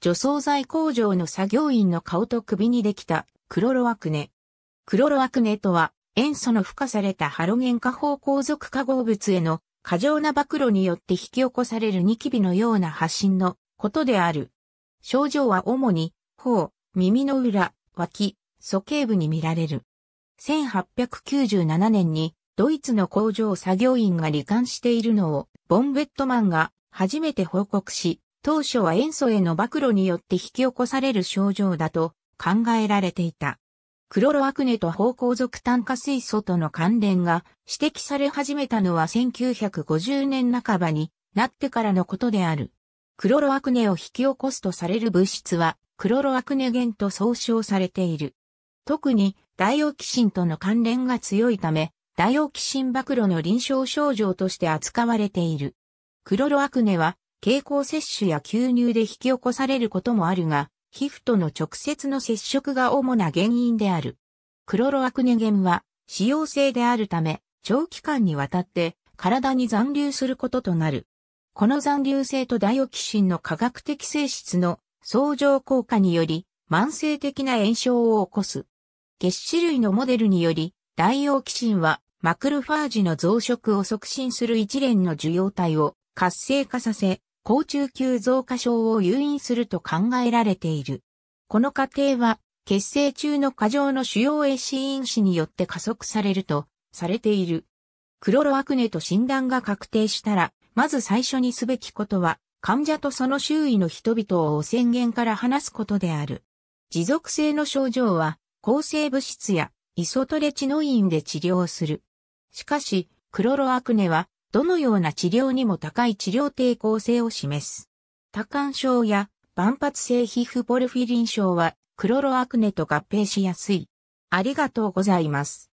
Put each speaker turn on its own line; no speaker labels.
除草剤工場の作業員の顔と首にできたクロロアクネ。クロロアクネとは塩素の付加されたハロゲン化法鉱属化合物への過剰な暴露によって引き起こされるニキビのような発疹のことである。症状は主に頬、耳の裏、脇、鼠径部に見られる。1897年にドイツの工場作業員が罹患しているのをボンベットマンが初めて報告し、当初は塩素への暴露によって引き起こされる症状だと考えられていた。クロロアクネと芳香族炭化水素との関連が指摘され始めたのは1950年半ばになってからのことである。クロロアクネを引き起こすとされる物質はクロロアクネ源と総称されている。特にダイオキシンとの関連が強いため、ダイオキシン暴露の臨床症状として扱われている。クロロアクネは蛍光摂取や吸入で引き起こされることもあるが、皮膚との直接の接触が主な原因である。クロロアクネゲンは、使用性であるため、長期間にわたって体に残留することとなる。この残留性とダイオキシンの科学的性質の相乗効果により、慢性的な炎症を起こす。血脂類のモデルにより、ダイオキシンはマクロファージの増殖を促進する一連の受容体を活性化させ、高中級増加症を誘引すると考えられている。この過程は、血清中の過剰の主要 AC 因子によって加速されると、されている。クロロアクネと診断が確定したら、まず最初にすべきことは、患者とその周囲の人々を宣言から話すことである。持続性の症状は、抗生物質やイソトレチノインで治療する。しかし、クロロアクネはどのような治療にも高い治療抵抗性を示す。多汗症や万発性皮膚ポルフィリン症はクロロアクネと合併しやすい。ありがとうございます。